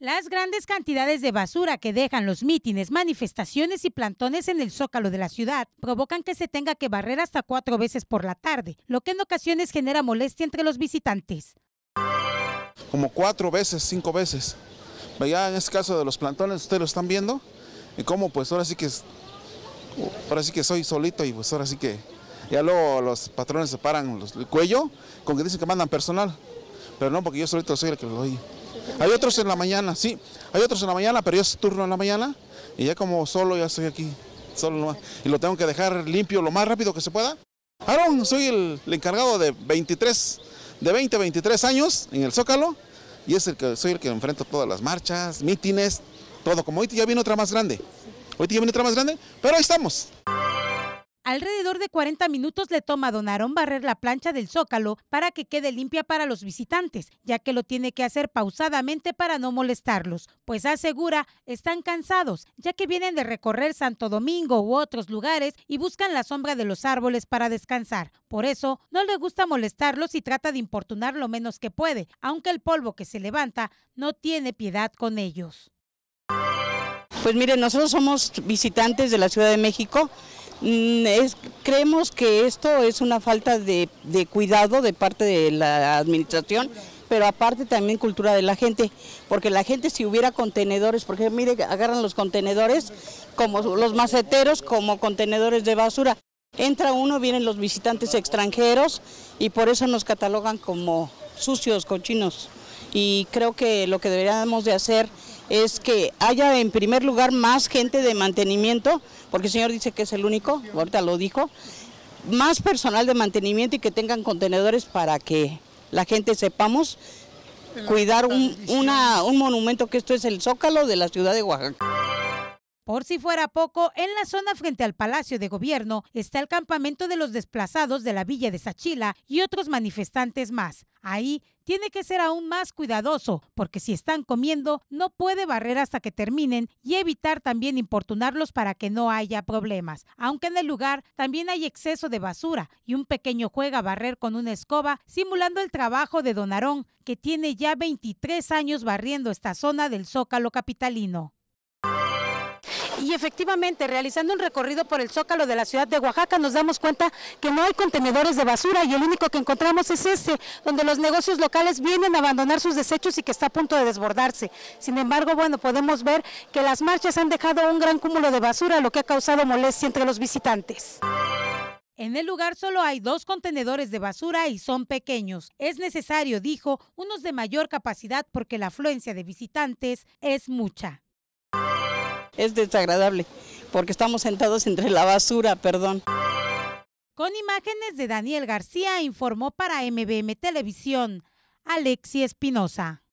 Las grandes cantidades de basura que dejan los mítines, manifestaciones y plantones en el zócalo de la ciudad provocan que se tenga que barrer hasta cuatro veces por la tarde, lo que en ocasiones genera molestia entre los visitantes. Como cuatro veces, cinco veces. en este caso de los plantones, ustedes lo están viendo. Y cómo pues ahora sí que ahora que soy solito y pues ahora sí que ya luego los patrones se paran el cuello con que dicen que mandan personal. Pero no porque yo solito soy el que lo doy. Hay otros en la mañana, sí, hay otros en la mañana, pero yo es turno en la mañana y ya como solo ya estoy aquí, solo nomás, y lo tengo que dejar limpio lo más rápido que se pueda. Aaron, soy el, encargado de 23, de 20 23 años en el Zócalo y es el que soy el que enfrento todas las marchas, mítines, todo. Como hoy ya viene otra más grande, hoy ya viene otra más grande, pero ahí estamos. Alrededor de 40 minutos le toma a don Aarón barrer la plancha del zócalo para que quede limpia para los visitantes, ya que lo tiene que hacer pausadamente para no molestarlos, pues asegura están cansados, ya que vienen de recorrer Santo Domingo u otros lugares y buscan la sombra de los árboles para descansar. Por eso, no le gusta molestarlos y trata de importunar lo menos que puede, aunque el polvo que se levanta no tiene piedad con ellos. Pues miren, nosotros somos visitantes de la Ciudad de México Mm, creemos que esto es una falta de, cuidado de parte de la administración, pero aparte también cultura de la gente, porque la gente si hubiera contenedores, porque mire, agarran los contenedores como los maceteros, como contenedores de basura. Entra uno, vienen los visitantes extranjeros y por eso nos catalogan como sucios, cochinos. Y creo que lo que deberíamos de hacer es que haya en primer lugar más gente de mantenimiento, porque el señor dice que es el único, ahorita lo dijo, más personal de mantenimiento y que tengan contenedores para que la gente sepamos cuidar un, monumento que esto es el zócalo de la ciudad de Oaxaca. Por si fuera poco, en la zona frente al Palacio de Gobierno está el campamento de los desplazados de la villa de Sachila y otros manifestantes más. Ahí tiene que ser aún más cuidadoso, porque si están comiendo, no puede barrer hasta que terminen y evitar también importunarlos para que no haya problemas. Aunque en el lugar también hay exceso de basura y un pequeño juega a barrer con una escoba, simulando el trabajo de Don Arón, que tiene ya 23 años barriendo esta zona del Zócalo capitalino. Y efectivamente, realizando un recorrido por el zócalo de la ciudad de Oaxaca, nos damos cuenta que no hay contenedores de basura y el único que encontramos es este, donde los negocios locales vienen a abandonar sus desechos y que está a punto de desbordarse. Sin embargo, bueno, podemos ver que las marchas han dejado un gran cúmulo de basura, lo que ha causado molestia entre los visitantes. En el lugar solo hay dos contenedores de basura y son pequeños. Es necesario, dijo, unos de mayor capacidad porque la afluencia de visitantes es mucha es desagradable, porque estamos sentados entre la basura, perdón. Con imágenes de Daniel García informó para MBM Televisión, Alexi Espinosa.